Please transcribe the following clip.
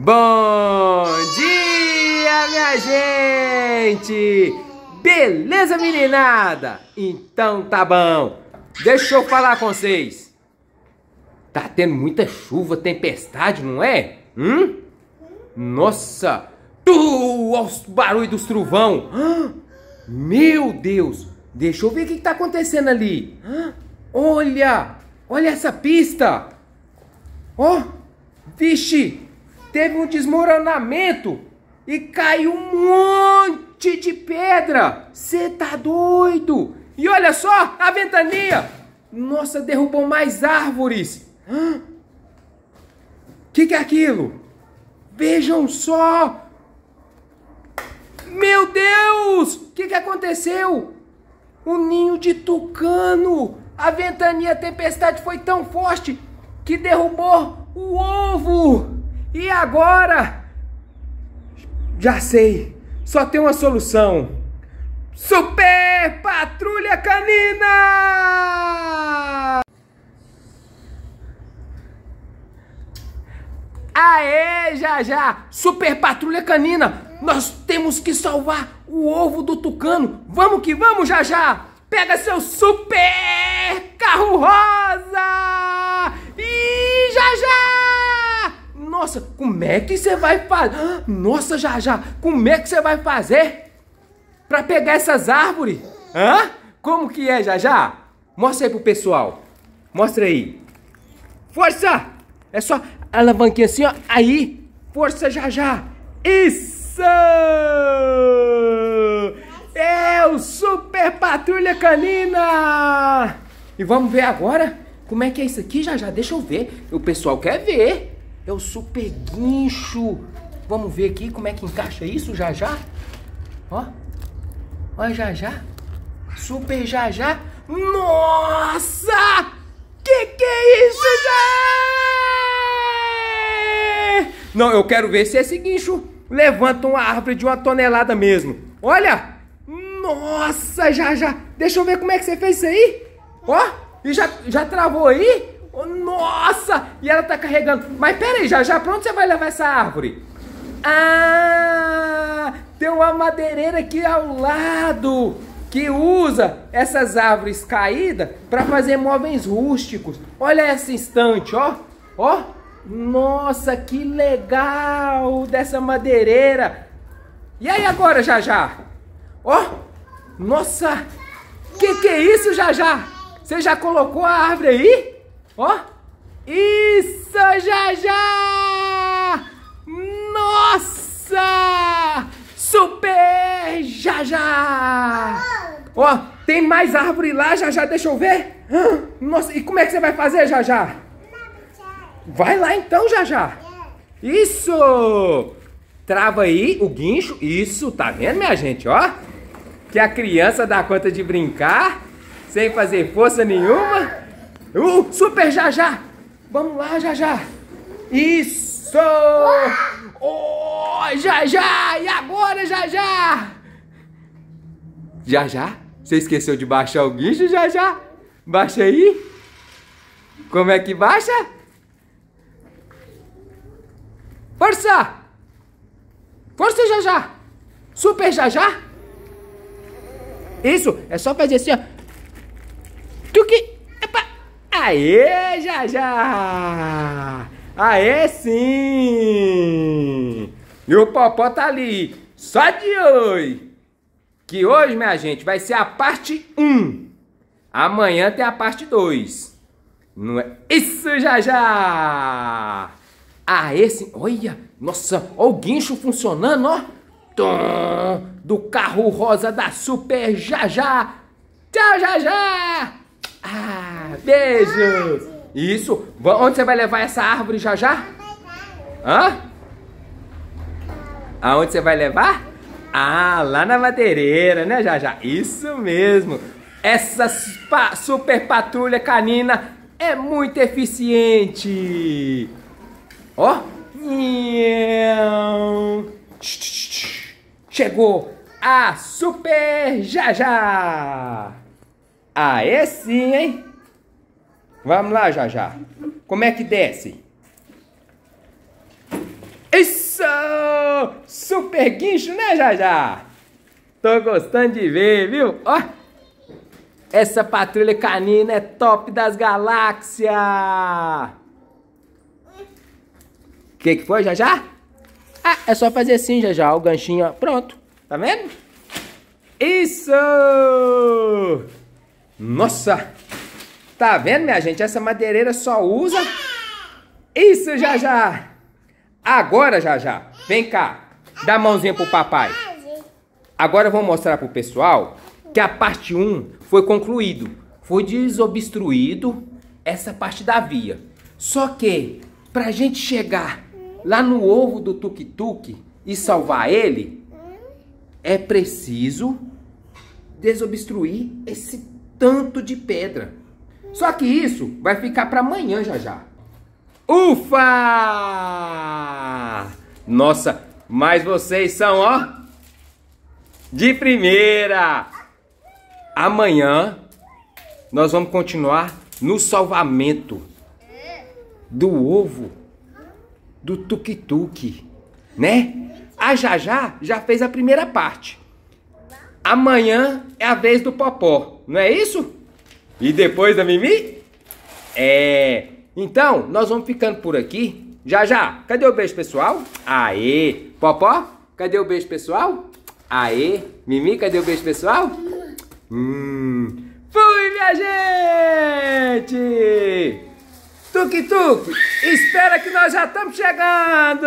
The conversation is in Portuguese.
Bom dia, minha gente! Beleza, meninada? Então tá bom. Deixa eu falar com vocês. Tá tendo muita chuva, tempestade, não é? Hum? Nossa! Tu! Olha os barulhos dos trovão! meu Deus! Deixa eu ver o que, tá acontecendo ali. olha! Olha essa pista! Ó! Oh, vixe! teve um desmoronamento e caiu um monte de pedra. Você tá doido? E olha só, a ventania. Nossa, derrubou mais árvores. O que, que é aquilo? Vejam só. Meu Deus! O que, que aconteceu? O ninho de tucano. A ventania, a tempestade foi tão forte que derrubou o ovo. E agora? Já sei, só tem uma solução. Super Patrulha Canina! Aê, já já! Super Patrulha Canina! Nós temos que salvar o ovo do tucano! Vamos que vamos, já já! Pega seu super carro rosa! Nossa, como é que você vai fazer? Nossa, já já, como é que você vai fazer para pegar essas árvores? Hã? Como que é, já já? Mostra aí pro pessoal. Mostra aí. Força! É só alavanquinha assim, ó. Aí. Força, já já. Isso! É o Super Patrulha Canina! E vamos ver agora como é que é isso aqui, já já. Deixa eu ver. O pessoal quer ver é o super guincho. Vamos ver aqui como é que encaixa isso já já. Ó, ó já já. Super já já. Nossa! Que que é isso já? Não, eu quero ver se é esse guincho levanta uma árvore de uma tonelada mesmo. Olha! Nossa, já já. Deixa eu ver como é que você fez isso aí. Ó, e já, já travou aí? Nossa! E ela tá carregando. Mas pera aí, já já, pronto você vai levar essa árvore? Ah! Tem uma madeireira aqui ao lado que usa essas árvores caídas para fazer móveis rústicos. Olha essa estante, ó. Ó. Nossa, que legal dessa madeireira. E aí agora, já já? Ó. Nossa! Que que é isso, já já? Você já colocou a árvore aí? Ó! Isso, já já! Nossa! Super já já! Ó, tem mais árvore lá, já já, deixa eu ver. Nossa, e como é que você vai fazer, já já? Vai lá então, já já. Isso! Trava aí o guincho. Isso, tá vendo, minha gente, ó? Que a criança dá conta de brincar sem fazer força nenhuma. Uh, super já já. Vamos lá, já já. Isso! Oh, já já! E agora, já já? Já já? Você esqueceu de baixar o guicho já já? Baixa aí. Como é que baixa? Força! Força, já já! Super já já! Isso, é só fazer assim, ó. Aê, já já! Aê, sim! E o Popó tá ali, só de hoje! Que hoje, minha gente, vai ser a parte 1. Amanhã tem a parte 2. Não é? Isso, já já! Aê, sim! Olha! Nossa, olha o guincho funcionando, ó! Tom, do carro rosa da Super Já Já! Tchau, já já! Ah! Beijo! Isso. Onde você vai levar essa árvore já já? Hã? Aonde você vai levar? Ah, lá na madeireira, né, já já? Isso mesmo. Essa super patrulha canina é muito eficiente. Ó. Chegou a super já já. Aê sim, hein? Vamos lá, já já. Como é que desce? Isso! Super guincho, né, já já? Tô gostando de ver, viu? Ó! Essa patrulha canina é top das galáxias! Que que foi, já já? Ah, é só fazer assim, já já, o ganchinho, ó. Pronto. Tá vendo? Isso! Nossa! Tá vendo, minha gente? Essa madeireira só usa... Isso, já já. Agora, já já. Vem cá. Dá a mãozinha pro papai. Agora eu vou mostrar pro pessoal que a parte 1 foi concluído. Foi desobstruído essa parte da via. Só que, pra gente chegar lá no ovo do tuk-tuk e salvar ele, é preciso desobstruir esse tanto de pedra. Só que isso vai ficar para amanhã já já. Ufa! Nossa, mas vocês são, ó, de primeira. Amanhã nós vamos continuar no salvamento do ovo do tuk-tuk, né? A Jajá já fez a primeira parte. Amanhã é a vez do popó, não é isso? E depois da Mimi? É. Então, nós vamos ficando por aqui. Já já. Cadê o beijo, pessoal? Aê! Popó, cadê o beijo, pessoal? Aê! Mimi, cadê o beijo, pessoal? Hum. Fui, minha gente! Tuk-tuk, espera que nós já estamos chegando!